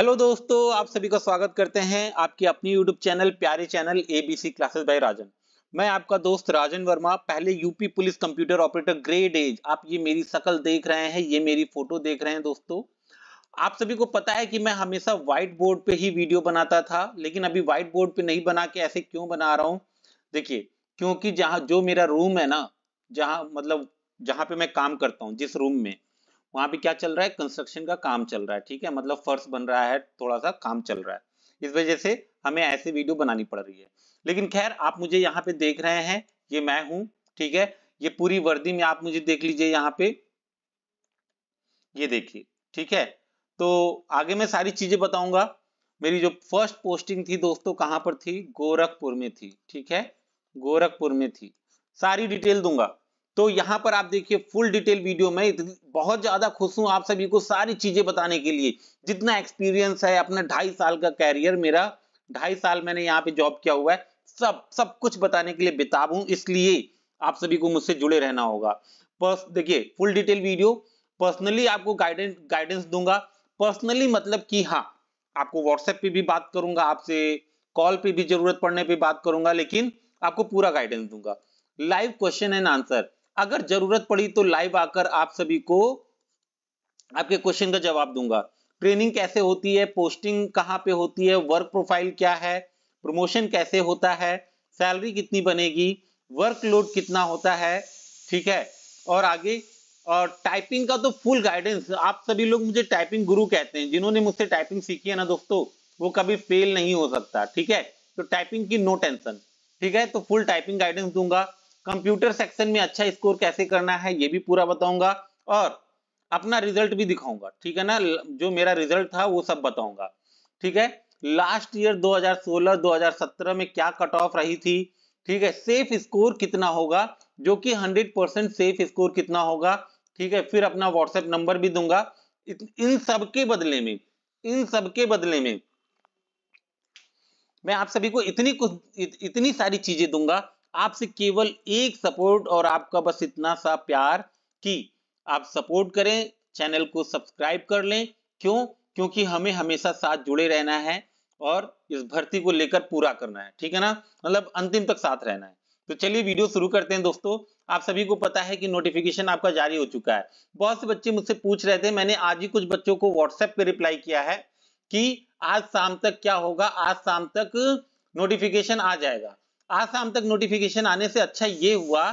hello दोस्तों आप सभी का स्वागत करते हैं आपकी अपनी यूट्यूब चैनल प्यारे channel ABC classes by Rajan मैं आपका दोस्त राजन वर्मा पहले UP police computer operator grade as आप ये मेरी शकल देख रहे हैं ये मेरी फोटो देख रहे हैं दोस्तों आप सभी को पता है कि मैं हमेशा व्हाइट बोर्ड पे ही वीडियो बनाता था लेकिन अभी व्हाइट बोर्ड पे नहीं बना के ऐसे क्यों बना रहा हूँ देखिए क्योंकि जहाँ जो मेरा रूम है ना जहाँ मतलब जहाँ पे मैं काम करता हूँ जिस रूम में वहां पे क्या चल रहा है कंस्ट्रक्शन का काम चल रहा है ठीक है मतलब फर्श बन रहा है थोड़ा सा काम चल रहा है इस वजह से हमें ऐसी वीडियो बनानी पड़ रही है लेकिन खैर आप मुझे यहाँ पे देख रहे हैं ये मैं हूं ठीक है ये पूरी वर्दी में आप मुझे देख लीजिए यहाँ पे ये देखिए ठीक है तो आगे मैं सारी चीजें बताऊंगा मेरी जो फर्स्ट पोस्टिंग थी दोस्तों कहां पर थी गोरखपुर में थी ठीक है गोरखपुर में थी सारी डिटेल दूंगा तो यहाँ पर आप देखिए फुल डिटेल वीडियो में बहुत ज़्यादा खुश हूँ आप सभी को सारी चीज़ें बताने के लिए जितना एक्सपीरियंस है अपना ढाई साल का कैरियर मेरा ढाई साल मैंने यहाँ पे जॉब किया हुआ है सब सब कुछ बताने के लिए बेताब हूं इसलिए आप सभी को मुझसे जुड़े रहना होगा देखिए फुल डिटेल वीडियो पर्सनली आपको गाइडेंस गाइडेंस दूंगा पर्सनली मतलब कि हाँ आपको व्हाट्सएप पे भी बात करूंगा आपसे कॉल पे भी जरूरत पड़ने पे बात करूंगा लेकिन आपको पूरा गाइडेंस दूंगा लाइव क्वेश्चन एंड आंसर अगर जरूरत पड़ी तो लाइव आकर आप सभी को आपके क्वेश्चन का जवाब दूंगा ट्रेनिंग कैसे होती है पोस्टिंग कहाँ पे होती है वर्क प्रोफाइल क्या है प्रमोशन कैसे होता है सैलरी कितनी बनेगी वर्कलोड कितना होता है ठीक है और आगे और टाइपिंग का तो फुल गाइडेंस आप सभी लोग मुझे टाइपिंग गुरु कहते हैं जिन्होंने मुझसे टाइपिंग सीखी है ना दोस्तों वो कभी फेल नहीं हो सकता ठीक है तो टाइपिंग की नो टेंशन ठीक है तो फुल टाइपिंग गाइडेंस दूंगा कंप्यूटर सेक्शन में अच्छा स्कोर कैसे करना है ये भी पूरा बताऊंगा और अपना रिजल्ट भी दिखाऊंगा ठीक है ना जो मेरा रिजल्ट था वो सब बताऊंगा ठीक है लास्ट ईयर 2016 2017 में क्या कट ऑफ रही थी ठीक है सेफ स्कोर कितना होगा जो कि 100 परसेंट सेफ स्कोर कितना होगा ठीक है फिर अपना व्हाट्सएप नंबर भी दूंगा इन सब के बदले में इन सब के बदले में मैं आप सभी को इतनी कुछ इत, इतनी सारी चीजें दूंगा आपसे केवल एक सपोर्ट और आपका बस इतना सा प्यार कि आप सपोर्ट करें चैनल को सब्सक्राइब कर लें क्यों क्योंकि हमें हमेशा साथ जुड़े रहना है और इस भर्ती को लेकर पूरा करना है ठीक है ना मतलब अंतिम तक साथ रहना है तो चलिए वीडियो शुरू करते हैं दोस्तों आप सभी को पता है कि नोटिफिकेशन आपका जारी हो चुका है बहुत से बच्चे मुझसे पूछ रहे थे मैंने आज ही कुछ बच्चों को व्हाट्सएप पे रिप्लाई किया है कि आज शाम तक क्या होगा आज शाम तक नोटिफिकेशन आ जाएगा आज शाम तक नोटिफिकेशन आने से अच्छा ये हुआ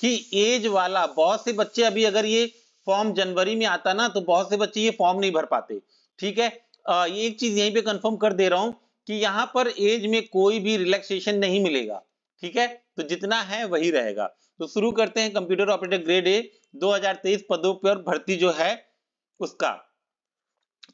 कि एज वाला बहुत से बच्चे अभी अगर ये फॉर्म जनवरी में आता ना तो बहुत से बच्चे ये फॉर्म नहीं भर पाते ठीक है आ, ये एक चीज यहीं पे कंफर्म कर दे रहा हूं कि यहाँ पर एज में कोई भी रिलैक्सेशन नहीं मिलेगा ठीक है तो जितना है वही रहेगा तो शुरू करते हैं कंप्यूटर ऑपरेटर ग्रेड ए 2023 पदों पर भर्ती जो है उसका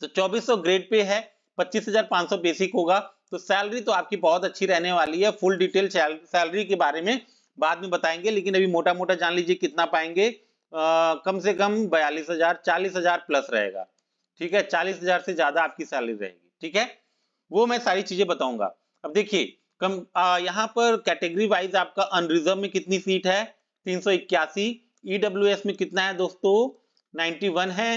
तो 2400 ग्रेड पे है 25,500 बेसिक होगा तो सैलरी तो आपकी बहुत अच्छी रहने वाली है फुल डिटेल सैलरी के बारे में बाद में बताएंगे लेकिन अभी मोटा मोटा जान लीजिए कितना पाएंगे आ, कम से कम बयालीस हजार चालीस हजार प्लस रहेगा ठीक है चालीस हजार से ज्यादा आपकी सैलरी रहेगी ठीक है वो मैं सारी चीजें बताऊंगा अब देखिए कम यहाँ पर कैटेगरी वाइज आपका अनरिजर्व में कितनी सीट है तीन सौ इक्यासी ईडब्ल्यू e में कितना है दोस्तों 91 है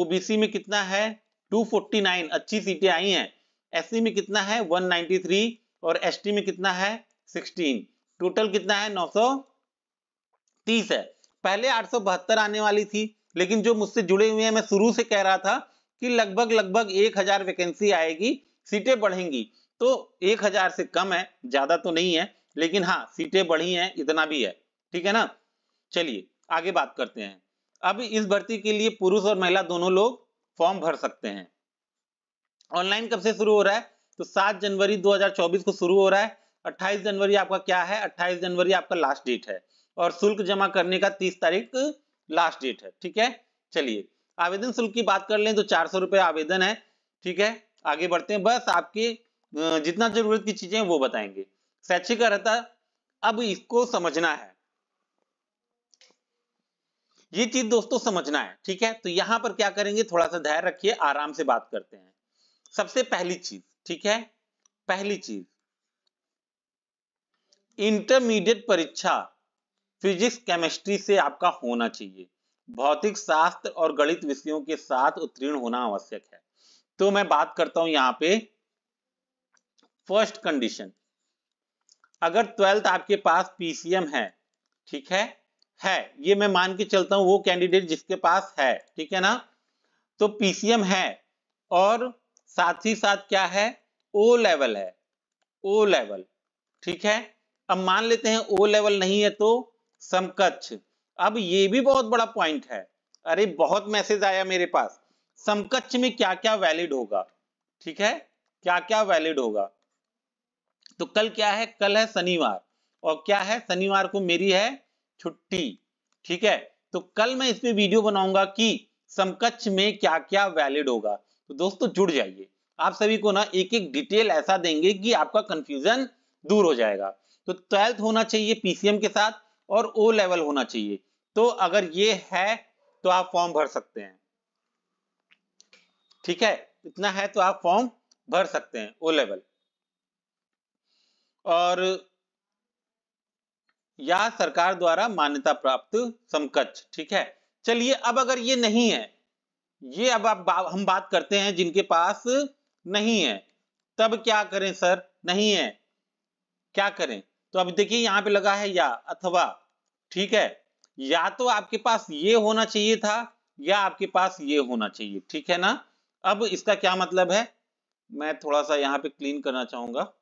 ओबीसी में कितना है टू अच्छी सीटें आई हैं एस में कितना है 193 और एस में कितना है 16 टोटल कितना है 930 है पहले आठ आने वाली थी लेकिन जो मुझसे जुड़े हुए हैं मैं शुरू से कह रहा था कि लगभग लगभग 1000 वैकेंसी आएगी सीटें बढ़ेंगी तो 1000 से कम है ज्यादा तो नहीं है लेकिन हाँ सीटें बढ़ी हैं इतना भी है ठीक है ना चलिए आगे बात करते हैं अब इस भर्ती के लिए पुरुष और महिला दोनों लोग फॉर्म भर सकते हैं ऑनलाइन कब से शुरू हो रहा है तो 7 जनवरी 2024 को शुरू हो रहा है 28 जनवरी आपका क्या है 28 जनवरी आपका लास्ट डेट है और शुल्क जमा करने का 30 तारीख लास्ट डेट है ठीक है चलिए आवेदन शुल्क की बात कर लें तो चार सौ रुपये आवेदन है ठीक है आगे बढ़ते हैं बस आपके जितना जरूरत की चीजें वो बताएंगे शैक्षिक अर्ता अब इसको समझना है ये चीज दोस्तों समझना है ठीक है तो यहां पर क्या करेंगे थोड़ा सा धैर्य रखिए आराम से बात करते हैं सबसे पहली चीज ठीक है पहली चीज इंटरमीडिएट परीक्षा फिजिक्स केमिस्ट्री से आपका होना चाहिए भौतिक शास्त्र और गणित विषयों के साथ उत्तीर्ण होना आवश्यक है तो मैं बात करता हूं यहां पे फर्स्ट कंडीशन अगर ट्वेल्थ आपके पास पीसीएम है ठीक है है ये मैं मान के चलता हूं वो कैंडिडेट जिसके पास है ठीक है ना तो पीसीएम है और साथ ही साथ क्या है ओ लेवल है ओ लेवल ठीक है अब मान लेते हैं ओ लेवल नहीं है तो समकक्ष अब ये भी बहुत बड़ा पॉइंट है अरे बहुत मैसेज आया मेरे पास समकक्ष में क्या क्या वैलिड होगा ठीक है क्या क्या वैलिड होगा तो कल क्या है कल है शनिवार और क्या है शनिवार को मेरी है छुट्टी ठीक है तो कल मैं इस पे वीडियो बनाऊंगा कि समकक्ष में क्या क्या वैलिड होगा तो दोस्तों जुड़ जाइए आप सभी को ना एक एक डिटेल ऐसा देंगे कि आपका कंफ्यूजन दूर हो जाएगा तो ट्वेल्थ होना चाहिए पीसीएम के साथ और ओ लेवल होना चाहिए तो अगर ये है तो आप फॉर्म भर सकते हैं ठीक है इतना है तो आप फॉर्म भर सकते हैं ओ लेवल और या सरकार द्वारा मान्यता प्राप्त समकक्ष ठीक है चलिए अब अगर ये नहीं है ये अब आप हम बात करते हैं जिनके पास नहीं है तब क्या करें सर नहीं है क्या करें तो अब देखिए यहां पे लगा है या अथवा ठीक है या तो आपके पास ये होना चाहिए था या आपके पास ये होना चाहिए ठीक है ना अब इसका क्या मतलब है मैं थोड़ा सा यहां पे क्लीन करना चाहूंगा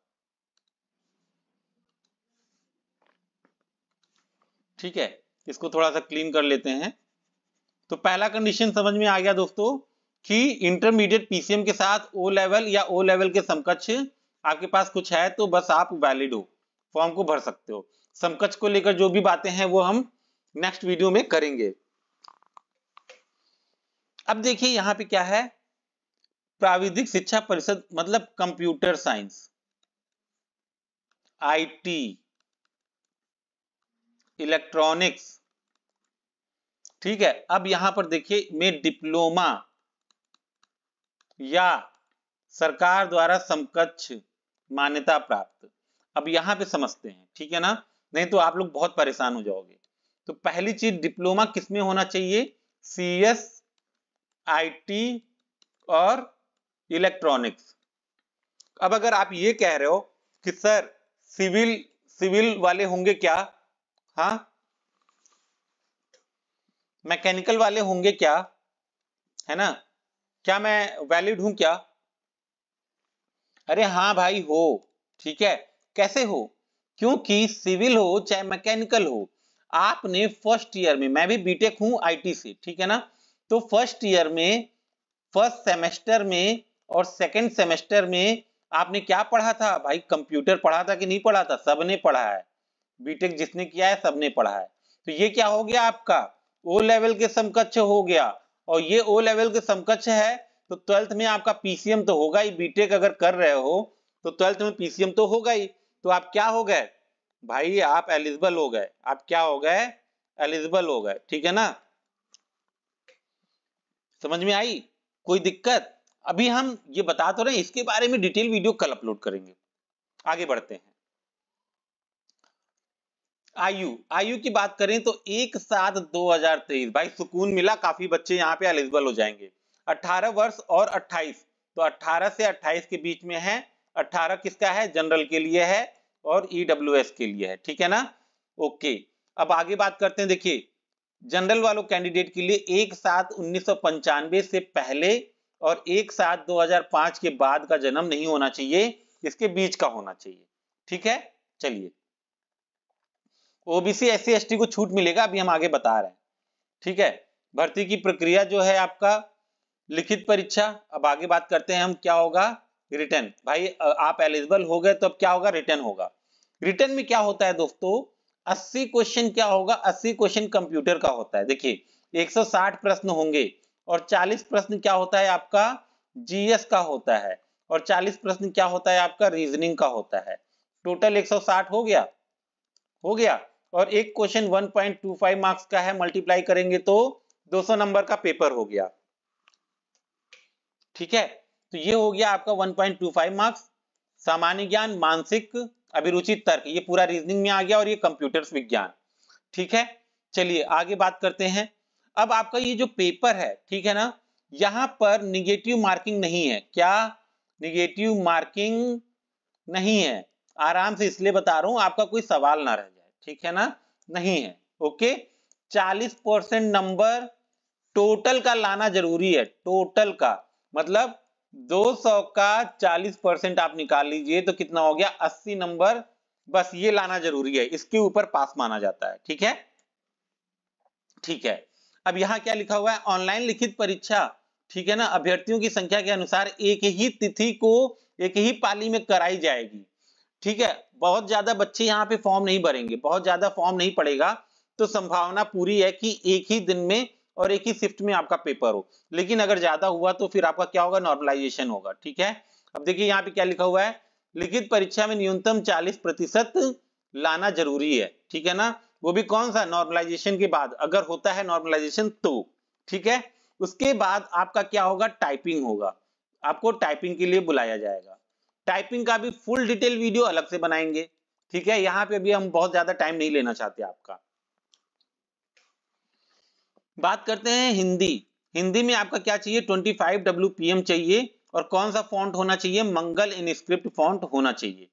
ठीक है इसको थोड़ा सा क्लीन कर लेते हैं तो पहला कंडीशन समझ में आ गया दोस्तों कि इंटरमीडिएट पीसीएम के साथ ओ लेवल या ओ लेवल के समकक्ष आपके पास कुछ है तो बस आप वैलिड हो फॉर्म को भर सकते हो समकक्ष को लेकर जो भी बातें हैं वो हम नेक्स्ट वीडियो में करेंगे अब देखिए यहां पे क्या है प्राविधिक शिक्षा परिषद मतलब कंप्यूटर साइंस आईटी इलेक्ट्रॉनिक्स ठीक है अब यहां पर देखिए में डिप्लोमा या सरकार द्वारा समकक्ष मान्यता प्राप्त अब यहां पे समझते हैं ठीक है ना नहीं तो आप लोग बहुत परेशान हो जाओगे तो पहली चीज डिप्लोमा किसमें होना चाहिए सी एस आई टी और इलेक्ट्रॉनिक्स अब अगर आप ये कह रहे हो कि सर सिविल सिविल वाले होंगे क्या हाँ मैकेनिकल वाले होंगे क्या है ना क्या मैं वैलिड हूं क्या अरे हाँ भाई हो ठीक है कैसे हो क्योंकि सिविल हो चाहे मैकेनिकल हो आपने फर्स्ट ईयर में मैं भी बीटेक हूं आईटी से ठीक है ना तो फर्स्ट ईयर में फर्स्ट सेमेस्टर में और सेकंड सेमेस्टर में आपने क्या पढ़ा था भाई कंप्यूटर पढ़ा था कि नहीं पढ़ा था सबने पढ़ा है बीटेक जिसने किया है सबने पढ़ा है तो ये क्या हो गया आपका ओ लेवल के समकक्ष हो गया और ये ओ लेवल के समकक्ष है तो ट्वेल्थ में आपका पीसीएम तो होगा ही बीटेक अगर कर रहे हो तो ट्वेल्थ में पीसीएम तो होगा ही तो आप क्या हो गए भाई आप एलिजिबल हो गए आप क्या हो गए एलिजिबल हो गए ठीक है ना समझ में आई कोई दिक्कत अभी हम ये बता तो रहे हैं इसके बारे में डिटेल वीडियो कल अपलोड करेंगे आगे बढ़ते हैं आयु आयु की बात करें तो एक सात 2023 भाई सुकून मिला काफी बच्चे यहाँ पे एलिजिबल हो जाएंगे 18 वर्ष और 28 तो 18 से 28 के बीच में है 18 किसका है जनरल के लिए है और ईडब्ल्यू e के लिए है ठीक है ना ओके अब आगे बात करते हैं देखिए जनरल वालों कैंडिडेट के लिए एक सात उन्नीस से पहले और एक सात 2005 के बाद का जन्म नहीं होना चाहिए इसके बीच का होना चाहिए ठीक है चलिए ओबीसी एस सी को छूट मिलेगा अभी हम आगे बता रहे हैं ठीक है भर्ती की प्रक्रिया जो है आपका लिखित परीक्षा अब आगे बात करते हैं हम क्या होगा रिटर्न भाई आप एलिजिबल हो गए तो अब क्या होगा रिटर्न होगा रिटर्न में क्या होता है दोस्तों 80 क्वेश्चन क्या होगा 80 क्वेश्चन कंप्यूटर का होता है देखिए 160 प्रश्न होंगे और 40 प्रश्न क्या होता है आपका जीएस का होता है और 40 प्रश्न क्या होता है आपका रीजनिंग का होता है टोटल 160 हो गया हो गया और एक क्वेश्चन 1.25 मार्क्स का है मल्टीप्लाई करेंगे तो 200 नंबर का पेपर हो गया ठीक है तो ये हो गया आपका 1.25 मार्क्स सामान्य ज्ञान मानसिक अभिरुचि तर्क ये पूरा रीजनिंग में आ गया और ये कंप्यूटर्स विज्ञान ठीक है चलिए आगे बात करते हैं अब आपका ये जो पेपर है ठीक है ना यहां पर निगेटिव मार्किंग नहीं है क्या निगेटिव मार्किंग नहीं है आराम से इसलिए बता रहा हूं आपका कोई सवाल ना रहे ठीक है ना नहीं है ओके चालीस परसेंट नंबर टोटल का लाना जरूरी है टोटल का मतलब 200 का 40 परसेंट आप निकाल लीजिए तो कितना हो गया 80 नंबर बस ये लाना जरूरी है इसके ऊपर पास माना जाता है ठीक है ठीक है अब यहां क्या लिखा हुआ है ऑनलाइन लिखित परीक्षा ठीक है ना अभ्यर्थियों की संख्या के अनुसार एक ही तिथि को एक ही पाली में कराई जाएगी ठीक है बहुत ज्यादा बच्चे यहाँ पे फॉर्म नहीं भरेंगे बहुत ज्यादा फॉर्म नहीं पड़ेगा तो संभावना पूरी है कि एक ही दिन में और एक ही शिफ्ट में आपका पेपर हो लेकिन अगर ज्यादा हुआ तो फिर आपका क्या होगा नॉर्मलाइजेशन होगा ठीक है अब देखिए यहाँ पे क्या लिखा हुआ है लिखित परीक्षा में न्यूनतम 40 प्रतिशत लाना जरूरी है ठीक है ना वो भी कौन सा नॉर्मलाइजेशन के बाद अगर होता है नॉर्मलाइजेशन तो ठीक है उसके बाद आपका क्या होगा टाइपिंग होगा आपको टाइपिंग के लिए बुलाया जाएगा टाइपिंग का भी फुल डिटेल वीडियो अलग से बनाएंगे ठीक है यहाँ पे भी हम बहुत ज्यादा टाइम नहीं लेना चाहते आपका बात करते हैं हिंदी हिंदी में आपका क्या चाहिए 25 डब्ल्यू चाहिए और कौन सा फॉन्ट होना चाहिए मंगल इन स्क्रिप्ट फॉन्ट होना चाहिए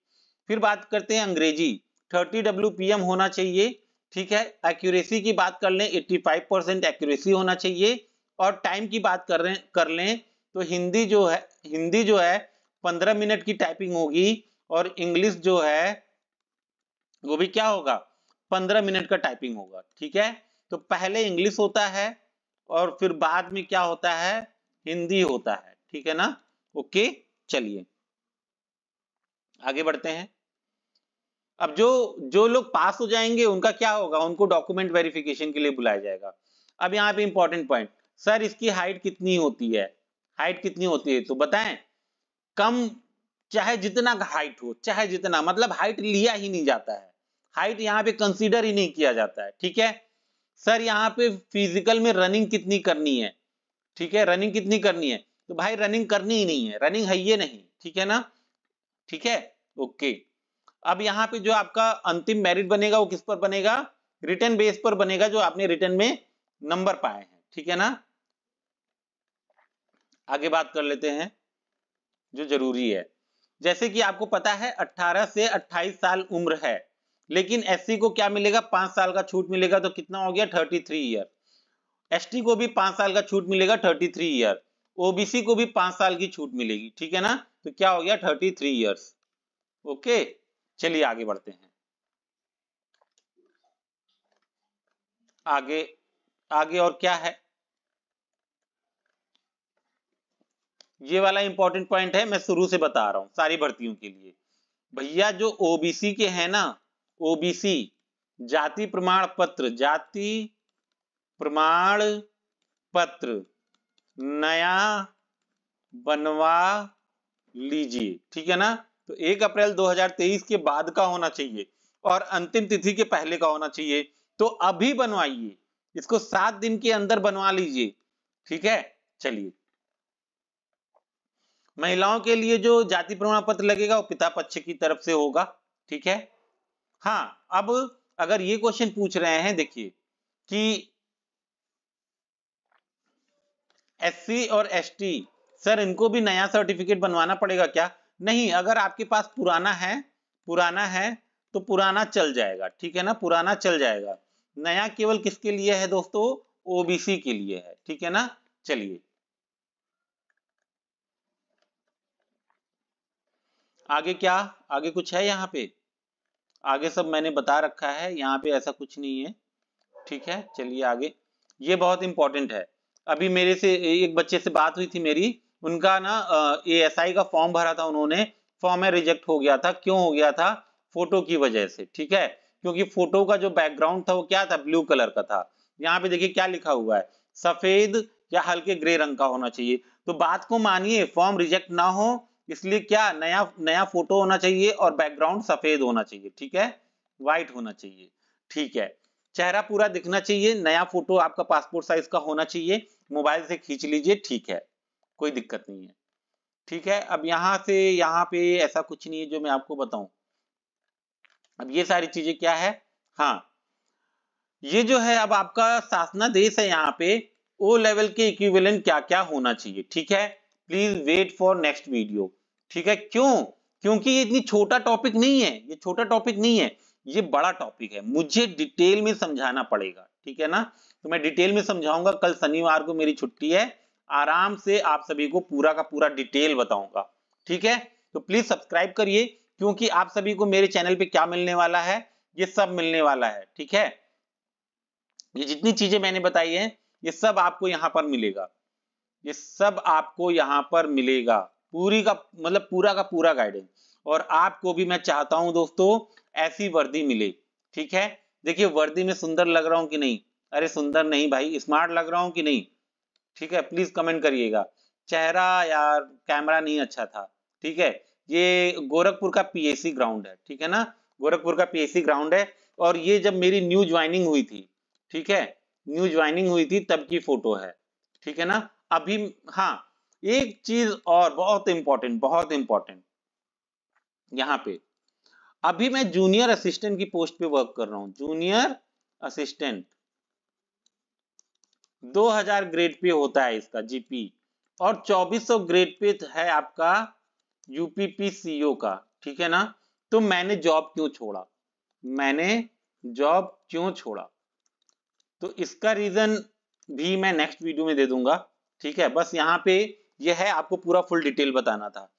फिर बात करते हैं अंग्रेजी 30 डब्ल्यू होना चाहिए ठीक है एक्यूरेसी की बात कर लें 85 परसेंट एक्यूरेसी होना चाहिए और टाइम की बात कर रहे कर लें तो हिंदी जो है हिंदी जो है पंद्रह मिनट की टाइपिंग होगी और इंग्लिश जो है वो भी क्या होगा पंद्रह मिनट का टाइपिंग होगा ठीक है तो पहले इंग्लिश होता है और फिर बाद में क्या होता है हिंदी होता है ठीक है ना ओके चलिए आगे बढ़ते हैं अब जो जो लोग पास हो जाएंगे उनका क्या होगा उनको डॉक्यूमेंट वेरिफिकेशन के लिए बुलाया जाएगा अब यहाँ पे इंपॉर्टेंट पॉइंट सर इसकी हाइट कितनी होती है हाइट कितनी होती है तो बताएं कम चाहे जितना हाइट हो चाहे जितना मतलब हाइट लिया ही नहीं जाता है हाइट यहाँ पे कंसीडर ही नहीं किया जाता है ठीक है सर यहाँ पे फिजिकल में रनिंग कितनी करनी है ठीक है रनिंग कितनी करनी है तो भाई रनिंग करनी ही नहीं है रनिंग है ये नहीं ठीक है ना ठीक है ओके अब यहाँ पे जो आपका अंतिम मेरिट बनेगा वो किस पर बनेगा रिटर्न बेस पर बनेगा जो आपने रिटर्न में नंबर पाए हैं ठीक है ना आगे बात कर लेते हैं जो जरूरी है जैसे कि आपको पता है 18 से 28 साल उम्र है लेकिन एस को क्या मिलेगा पांच साल का छूट मिलेगा तो कितना हो गया थर्टी थ्री ईयर एस को भी पांच साल का छूट मिलेगा थर्टी थ्री ईयर ओबीसी को भी पांच साल की छूट मिलेगी ठीक है ना तो क्या हो गया थर्टी थ्री ईयर्स ओके चलिए आगे बढ़ते हैं आगे आगे और क्या है ये वाला इंपॉर्टेंट पॉइंट है मैं शुरू से बता रहा हूँ सारी भर्तियों के लिए भैया जो ओबीसी के हैं ना ओबीसी जाति प्रमाण पत्र जाति प्रमाण पत्र नया बनवा लीजिए ठीक है ना तो एक अप्रैल 2023 के बाद का होना चाहिए और अंतिम तिथि के पहले का होना चाहिए तो अभी बनवाइए इसको सात दिन के अंदर बनवा लीजिए ठीक है चलिए महिलाओं के लिए जो जाति प्रमाण पत्र लगेगा वो पिता पक्ष की तरफ से होगा ठीक है हाँ अब अगर ये क्वेश्चन पूछ रहे हैं देखिए कि एस और एस सर इनको भी नया सर्टिफिकेट बनवाना पड़ेगा क्या नहीं अगर आपके पास पुराना है पुराना है तो पुराना चल जाएगा ठीक है ना पुराना चल जाएगा नया केवल किसके लिए है दोस्तों ओबीसी के लिए है ठीक है ना चलिए आगे क्या आगे कुछ है यहाँ पे आगे सब मैंने बता रखा है यहाँ पे ऐसा कुछ नहीं है ठीक है चलिए आगे ये बहुत इंपॉर्टेंट है अभी मेरे से एक बच्चे से बात हुई थी मेरी उनका ना ए एस आई का फॉर्म भरा था उन्होंने फॉर्म है रिजेक्ट हो गया था क्यों हो गया था फोटो की वजह से ठीक है क्योंकि फोटो का जो बैकग्राउंड था वो क्या था ब्लू कलर का था यहाँ पे देखिए क्या लिखा हुआ है सफेद या हल्के ग्रे रंग का होना चाहिए तो बात को मानिए फॉर्म रिजेक्ट ना हो इसलिए क्या नया नया फोटो होना चाहिए और बैकग्राउंड सफेद होना चाहिए ठीक है व्हाइट होना चाहिए ठीक है चेहरा पूरा दिखना चाहिए नया फोटो आपका पासपोर्ट साइज का होना चाहिए मोबाइल से खींच लीजिए ठीक है कोई दिक्कत नहीं है ठीक है अब यहाँ से यहाँ पे ऐसा कुछ नहीं है जो मैं आपको बताऊं अब ये सारी चीजें क्या है हाँ ये जो है अब आपका शासनादेश है यहाँ पे ओ लेवल के इक्विवेलेंट क्या क्या होना चाहिए ठीक है please wait for next video ठीक है क्यों क्योंकि ये इतनी छोटा टॉपिक नहीं है ये छोटा टॉपिक नहीं है ये बड़ा टॉपिक है मुझे डिटेल में समझाना पड़ेगा ठीक है ना तो मैं डिटेल में समझाऊंगा कल शनिवार को मेरी छुट्टी है आराम से आप सभी को पूरा का पूरा डिटेल बताऊंगा ठीक है तो प्लीज सब्सक्राइब करिए क्योंकि आप सभी को मेरे चैनल पे क्या मिलने वाला है ये सब मिलने वाला है ठीक है ये जितनी चीजें मैंने बताई है ये सब आपको यहाँ पर मिलेगा ये सब आपको यहाँ पर मिलेगा पूरी का मतलब पूरा का पूरा गाइडेंस और आपको भी मैं चाहता हूं दोस्तों ऐसी वर्दी मिले ठीक है देखिए वर्दी में सुंदर लग रहा हूं कि नहीं अरे सुंदर नहीं भाई स्मार्ट लग रहा हूं कि नहीं ठीक है प्लीज कमेंट करिएगा चेहरा यार कैमरा नहीं अच्छा था ठीक है ये गोरखपुर का पीएसी ग्राउंड है ठीक है ना गोरखपुर का पीएसी ग्राउंड है और ये जब मेरी न्यू ज्वाइनिंग हुई थी ठीक है न्यू ज्वाइनिंग हुई थी तब की फोटो है ठीक है ना अभी हाँ एक चीज और बहुत इंपॉर्टेंट बहुत इंपॉर्टेंट यहाँ पे अभी मैं जूनियर असिस्टेंट की पोस्ट पे वर्क कर रहा हूं जूनियर असिस्टेंट 2000 ग्रेड पे होता है इसका जीपी और 2400 ग्रेड पे है आपका यूपीपीसीओ e का ठीक है ना तो मैंने जॉब क्यों छोड़ा मैंने जॉब क्यों छोड़ा तो इसका रीजन भी मैं नेक्स्ट वीडियो में दे दूंगा ठीक है बस यहाँ पे यह है आपको पूरा फुल डिटेल बताना था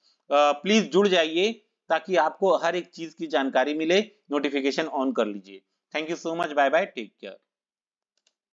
प्लीज जुड़ जाइए ताकि आपको हर एक चीज की जानकारी मिले नोटिफिकेशन ऑन कर लीजिए thank you so much bye bye take care